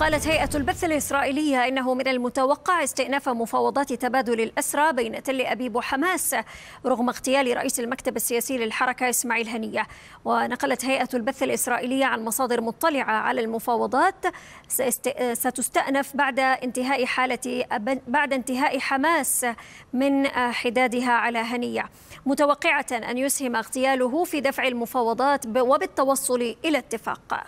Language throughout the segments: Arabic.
قالت هيئة البث الإسرائيلية إنه من المتوقع استئناف مفاوضات تبادل الأسرى بين تل أبيب وحماس رغم اغتيال رئيس المكتب السياسي للحركة إسماعيل هنية ونقلت هيئة البث الإسرائيلية عن مصادر مطلعة على المفاوضات ستستأنف بعد انتهاء حالة بعد انتهاء حماس من حدادها على هنية متوقعة أن يسهم اغتياله في دفع المفاوضات وبالتوصل إلى اتفاق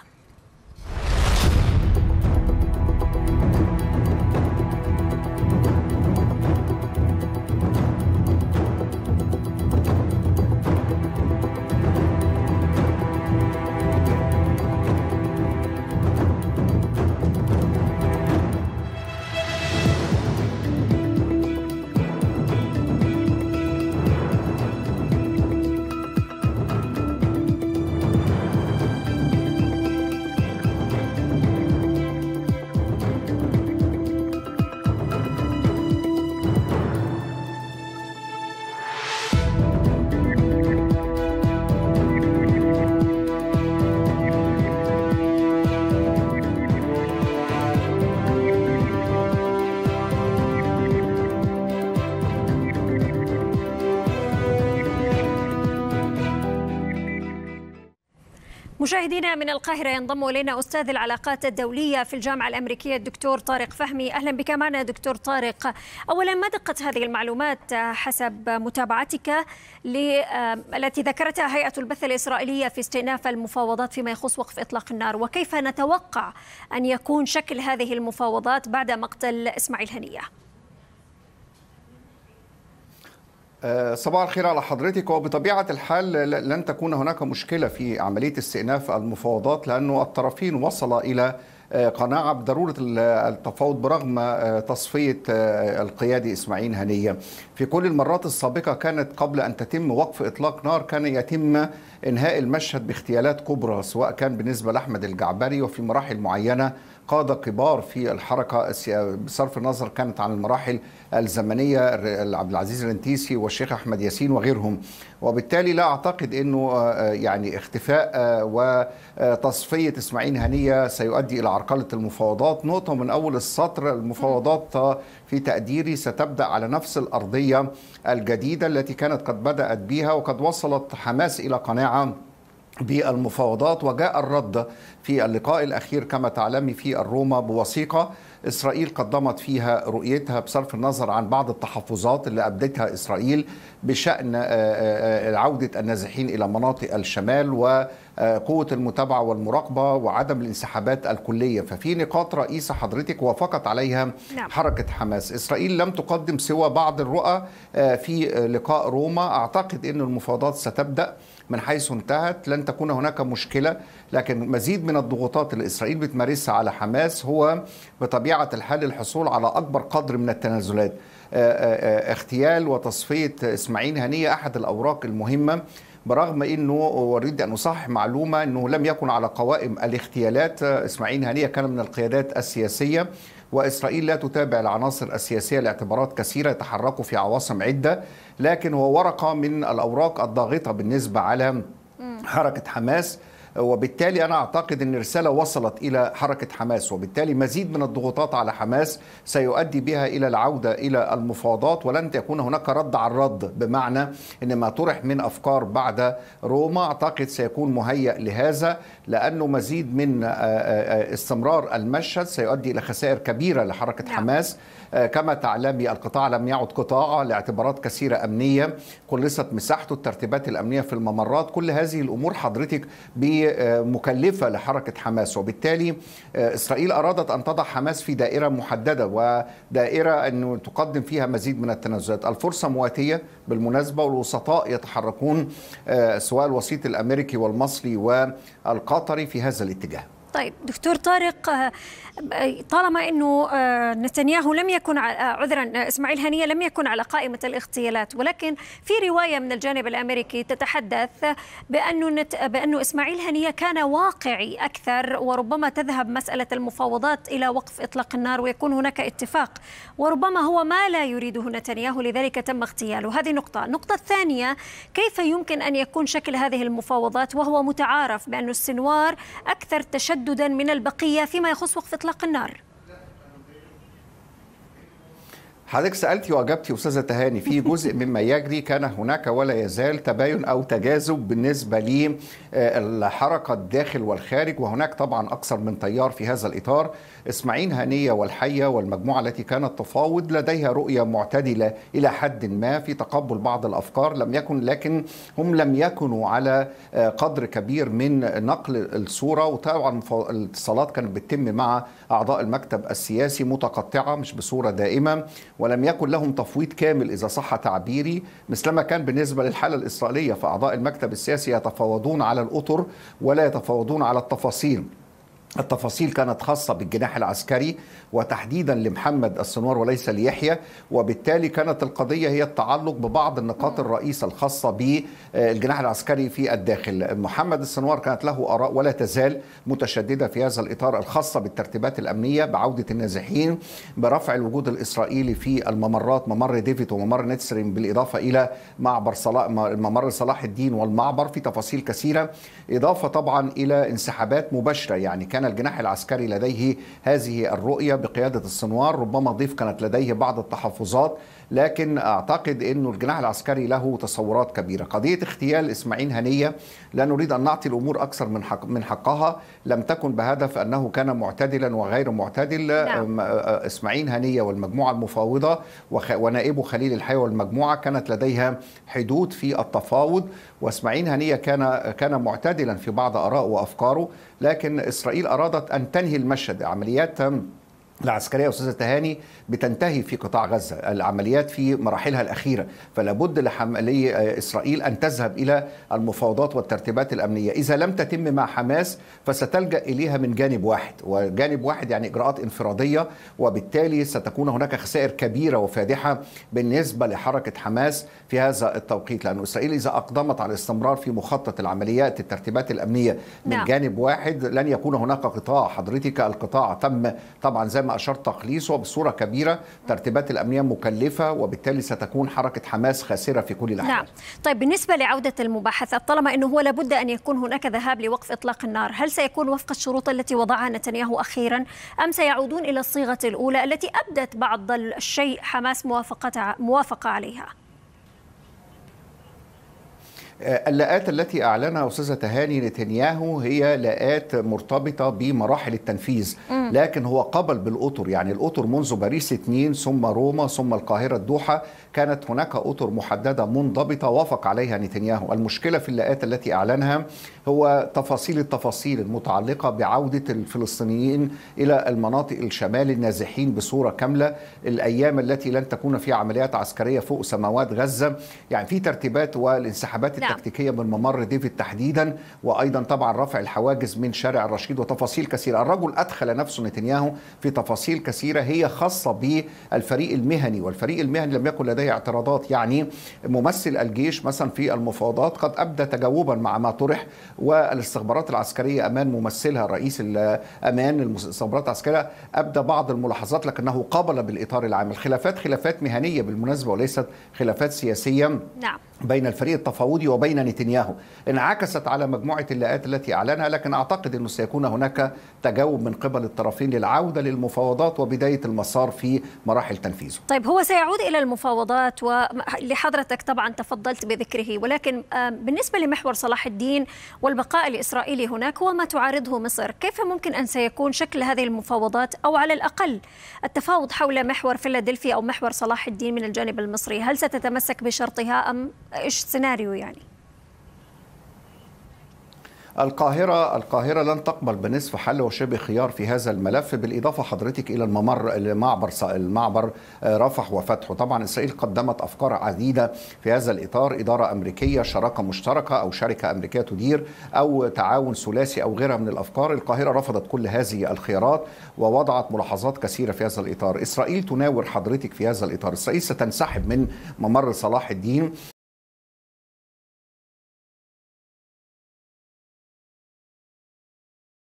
مشاهدينا من القاهرة ينضم إلينا أستاذ العلاقات الدولية في الجامعة الأمريكية الدكتور طارق فهمي أهلا بك معنا دكتور طارق أولا ما دقة هذه المعلومات حسب متابعتك التي ذكرتها هيئة البث الإسرائيلية في استئناف المفاوضات فيما يخص وقف إطلاق النار وكيف نتوقع أن يكون شكل هذه المفاوضات بعد مقتل إسماعيل هنيه آه، صباح الخير على حضرتك وبطبيعة الحال لن تكون هناك مشكلة في عملية استئناف المفاوضات لأن الطرفين وصل إلى آه، قناعة بضرورة التفاوض برغم آه، تصفية القيادي إسماعيل هنية في كل المرات السابقة كانت قبل أن تتم وقف إطلاق نار كان يتم إنهاء المشهد باغتيالات كبرى سواء كان بالنسبة لأحمد الجعبري وفي مراحل معينة قادة كبار في الحركة بصرف النظر كانت عن المراحل الزمنية عبد العزيز الانتيسي والشيخ أحمد ياسين وغيرهم وبالتالي لا أعتقد أنه آه، آه، يعني اختفاء آه، وتصفية إسماعيل هنية سيؤدي إلى عرقلة المفاوضات نقطة من أول السطر المفاوضات في تقديري ستبدأ على نفس الأرضية الجديدة التي كانت قد بدأت بها وقد وصلت حماس إلى قناعة بالمفاوضات وجاء الرد في اللقاء الأخير كما تعلمي في الروما بوثيقة إسرائيل قدمت فيها رؤيتها بصرف النظر عن بعض التحفظات اللي أبدتها إسرائيل بشأن آه، آه، آه، عودة النازحين إلى مناطق الشمال و قوة المتابعة والمراقبة وعدم الانسحابات الكلية ففي نقاط رئيسة حضرتك وافقت عليها نعم. حركة حماس إسرائيل لم تقدم سوى بعض الرؤى في لقاء روما أعتقد أن المفاوضات ستبدأ من حيث انتهت لن تكون هناك مشكلة لكن مزيد من الضغوطات اللي إسرائيل بتمارسها على حماس هو بطبيعة بطبيعه الحال الحصول على اكبر قدر من التنازلات آه، آه، آه، اغتيال وتصفيه اسماعيل هنيه احد الاوراق المهمه برغم انه اريد ان اصحح معلومه انه لم يكن على قوائم الاغتيالات اسماعيل هنيه كان من القيادات السياسيه واسرائيل لا تتابع العناصر السياسيه لاعتبارات كثيره يتحركوا في عواصم عده لكن هو ورقه من الاوراق الضاغطه بالنسبه على حركه حماس وبالتالي أنا أعتقد أن رسالة وصلت إلى حركة حماس وبالتالي مزيد من الضغوطات على حماس سيؤدي بها إلى العودة إلى المفاوضات ولن تكون هناك رد على الرد بمعنى أن ما طرح من أفكار بعد روما أعتقد سيكون مهيأ لهذا لأنه مزيد من آه، آه، آه، استمرار المشهد سيؤدي إلى خسائر كبيرة لحركة نعم. حماس آه، كما تعلمي القطاع لم يعد قطاعا لاعتبارات كثيرة أمنية قلصت مساحته الترتيبات الأمنية في الممرات كل هذه الأمور حضرتك مكلفة لحركة حماس وبالتالي آه، إسرائيل أرادت أن تضع حماس في دائرة محددة ودائرة أن تقدم فيها مزيد من التنازلات الفرصة مواتية بالمناسبة والوسطاء يتحركون آه، سواء الوسيط الأمريكي والمصري والقطري في هذا الاتجاه طيب دكتور طارق آه، طالما انه آه، نتنياهو لم يكن آه، عذرا اسماعيل هنيه لم يكن على قائمه الاغتيالات ولكن في روايه من الجانب الامريكي تتحدث بانه بانه اسماعيل هنيه كان واقعي اكثر وربما تذهب مساله المفاوضات الى وقف اطلاق النار ويكون هناك اتفاق وربما هو ما لا يريده نتنياهو لذلك تم اغتياله هذه نقطه، النقطه الثانيه كيف يمكن ان يكون شكل هذه المفاوضات وهو متعارف بانه السنوار اكثر تشدد تشددا من البقية فيما يخص وقف إطلاق النار حضرتك سالتي واجبتي استاذه تهاني في جزء مما يجري كان هناك ولا يزال تباين او تجاذب بالنسبه للحركه آه، الداخل والخارج وهناك طبعا اكثر من تيار في هذا الاطار اسماعيل هنيه والحيه والمجموعه التي كانت تفاوض لديها رؤيه معتدله الى حد ما في تقبل بعض الافكار لم يكن لكن هم لم يكنوا على آه، قدر كبير من نقل الصوره وطبعا الاتصالات كانت بتتم مع اعضاء المكتب السياسي متقطعه مش بصوره دائمه ولم يكن لهم تفويض كامل إذا صح تعبيري مثلما كان بالنسبة للحالة الإسرائيلية فأعضاء المكتب السياسي يتفاوضون على الأطر ولا يتفاوضون على التفاصيل التفاصيل كانت خاصة بالجناح العسكري وتحديدا لمحمد السنوار وليس ليحيى وبالتالي كانت القضية هي التعلق ببعض النقاط الرئيسة الخاصة بالجناح العسكري في الداخل محمد السنوار كانت له آراء ولا تزال متشددة في هذا الإطار الخاصة بالترتيبات الأمنية بعودة النازحين برفع الوجود الإسرائيلي في الممرات ممر ديفيد وممر نتسرين بالإضافة إلى معبر صلاح ممر صلاح الدين والمعبر في تفاصيل كثيرة إضافة طبعا إلى انسحابات مباشرة يعني كان كان الجناح العسكري لديه هذه الرؤية بقيادة السنوار ربما ضيف كانت لديه بعض التحفظات لكن اعتقد انه الجناح العسكري له تصورات كبيره قضيه اغتيال اسماعيل هنيه لا نريد ان نعطي الامور اكثر من حق من حقها لم تكن بهدف انه كان معتدلا وغير معتدل لا. نعم. اسماعيل هنيه والمجموعه المفاوضه ونائبه خليل الحي والمجموعه كانت لديها حدود في التفاوض واسماعيل هنيه كان كان معتدلا في بعض ارائه وافكاره لكن اسرائيل ارادت ان تنهي المشهد عمليات العسكرية أستاذ التهاني بتنتهي في قطاع غزة العمليات في مراحلها الأخيرة فلا بد لإسرائيل أن تذهب إلى المفاوضات والترتيبات الأمنية إذا لم تتم مع حماس فستلجأ إليها من جانب واحد وجانب واحد يعني إجراءات انفرادية وبالتالي ستكون هناك خسائر كبيرة وفادحة بالنسبة لحركة حماس في هذا التوقيت لأن إسرائيل إذا أقدمت على الاستمرار في مخطط العمليات الترتيبات الأمنية من نعم. جانب واحد لن يكون هناك قطاع حضرتك القطاع تم طبعا زي ما أشار تقليصه بصورة كبيرة ترتيبات الأمنية مكلفة وبالتالي ستكون حركة حماس خاسرة في كل الأحوال نعم طيب بالنسبة لعودة المباحثات طالما أنه هو لابد أن يكون هناك ذهاب لوقف إطلاق النار هل سيكون وفق الشروط التي وضعها نتنياهو أخيرا أم سيعودون إلى الصيغة الأولى التي أبدت بعض الشيء حماس موافقة موافقة عليها آه، اللاءات التي اعلنها استاذه تهاني نتنياهو هي لاءات مرتبطه بمراحل التنفيذ لكن هو قبل بالاطر يعني الاطر منذ باريس 2 ثم روما ثم القاهره الدوحه كانت هناك اطر محدده منضبطه وافق عليها نتنياهو المشكله في اللاءات التي اعلنها هو تفاصيل التفاصيل المتعلقه بعوده الفلسطينيين الى المناطق الشمال النازحين بصوره كامله الايام التي لن تكون فيها عمليات عسكريه فوق سماوات غزه يعني في ترتيبات والانسحابات نعم. التكتيكيه نعم. من ممر ديفيد تحديدا وايضا طبعا رفع الحواجز من شارع الرشيد وتفاصيل كثيره الرجل ادخل نفسه نتنياهو في تفاصيل كثيره هي خاصه بالفريق المهني والفريق المهني لم يكن لديه اعتراضات يعني ممثل الجيش مثلا في المفاوضات قد ابدى تجاوبا مع ما طرح والاستخبارات العسكريه امان ممثلها رئيس الامان الاستخبارات العسكريه ابدى بعض الملاحظات لكنه قابل بالاطار العام الخلافات خلافات مهنيه بالمناسبه وليست خلافات سياسيه نعم بين الفريق التفاوضي وبين نتنياهو انعكست على مجموعة اللقاءات التي أعلنها لكن أعتقد أنه سيكون هناك تجاوب من قبل الطرفين للعودة للمفاوضات وبداية المسار في مراحل تنفيذه طيب هو سيعود إلى المفاوضات ولحضرتك طبعا تفضلت بذكره ولكن آه، بالنسبة لمحور صلاح الدين والبقاء الإسرائيلي هناك وما تعارضه مصر كيف ممكن أن سيكون شكل هذه المفاوضات أو على الأقل التفاوض حول محور فيلادلفيا أو محور صلاح الدين من الجانب المصري هل ستتمسك بشرطها أم ايش سيناريو يعني؟ القاهرة القاهرة لن تقبل بنصف حل وشبه خيار في هذا الملف بالإضافة حضرتك إلى الممر المعبر المعبر آه، رفح وفتحه طبعا إسرائيل قدمت أفكار عديدة في هذا الإطار إدارة أمريكية شراكة مشتركة أو شركة أمريكية تدير أو تعاون ثلاثي أو غيرها من الأفكار القاهرة رفضت كل هذه الخيارات ووضعت ملاحظات كثيرة في هذا الإطار إسرائيل تناور حضرتك في هذا الإطار إسرائيل ستنسحب من ممر صلاح الدين